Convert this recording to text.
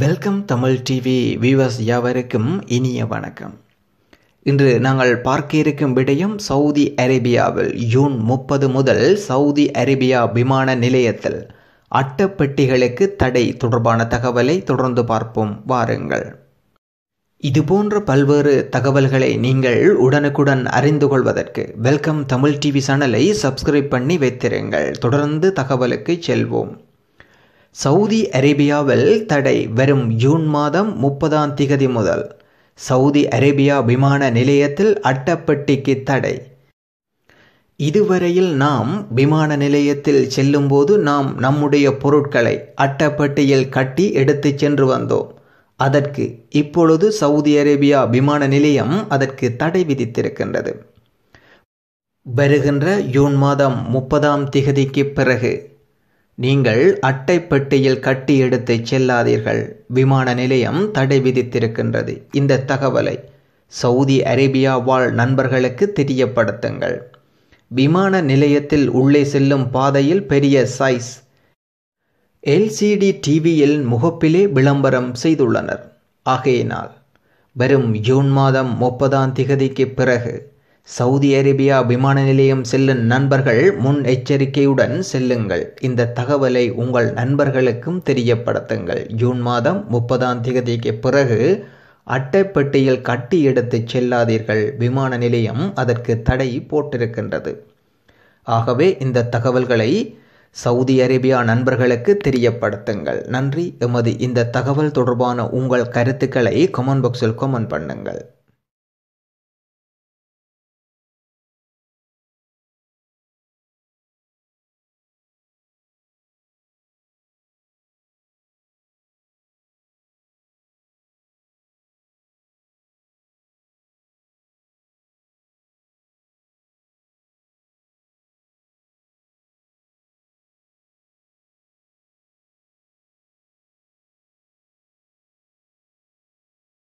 welcome Tamil TV viewers யாவருக்கும் இனிய வணக்கம் இன்று நாங்கள் பார்க்க இருக்கும் விடயம் சவுதி அரேபியாவில் ஜூன் முப்பது முதல் சவுதி அரேபியா விமான நிலையத்தில் அட்டப்பெட்டிகளுக்கு தடை தொடர்பான தகவலை தொடர்ந்து பார்ப்போம் வாருங்கள் இதுபோன்ற பல்வேறு தகவல்களை நீங்கள் உடனுக்குடன் அறிந்து கொள்வதற்கு வெல்கம் தமிழ் டிவி சேனலை சப்ஸ்கிரைப் பண்ணி வைத்திருங்கள் தொடர்ந்து தகவலுக்கு செல்வோம் சவுதி அரேபியாவில் தடை வரும் ஜூன் மாதம் முப்பதாம் திகதி முதல் சவுதி அரேபியா விமான நிலையத்தில் அட்டப்பட்டிக்கு தடை இதுவரையில் நாம் விமான நிலையத்தில் செல்லும்போது நாம் நம்முடைய பொருட்களை அட்டப்பட்டியில் கட்டி எடுத்து சென்று வந்தோம் அதற்கு இப்பொழுது சவுதி அரேபியா விமான நிலையம் அதற்கு தடை விதித்திருக்கின்றது வருகின்ற ஜூன் மாதம் முப்பதாம் திகதிக்கு பிறகு நீங்கள் அட்டை பெட்டியில் கட்டி எடுத்து செல்லாதீர்கள் விமான நிலையம் தடை விதித்திருக்கின்றது இந்த தகவலை சவுதி அரேபியா வாழ் நண்பர்களுக்கு தெரியப்படுத்துங்கள் விமான நிலையத்தில் உள்ளே செல்லும் பாதையில் பெரிய சைஸ் எல்சிடி டிவியில் முகப்பிலே விளம்பரம் செய்துள்ளனர் ஆகையினால் வரும் ஜூன் மாதம் முப்பதாம் திகதிக்கு பிறகு சவுதி அரேபியா விமான நிலையம் செல்லும் நண்பர்கள் முன் எச்சரிக்கையுடன் செல்லுங்கள் இந்த தகவலை உங்கள் நண்பர்களுக்கும் தெரியப்படுத்துங்கள் ஜூன் மாதம் முப்பதாம் தேதிக்கு பிறகு அட்டைப்பெட்டியில் கட்டி எடுத்து செல்லாதீர்கள் விமான நிலையம் அதற்கு தடை போட்டிருக்கின்றது ஆகவே இந்த தகவல்களை சவுதி அரேபியா நண்பர்களுக்கு தெரியப்படுத்துங்கள் நன்றி எமது இந்த தகவல் தொடர்பான உங்கள் கருத்துக்களை கமெண்ட் பாக்ஸில் கமெண்ட் பண்ணுங்கள்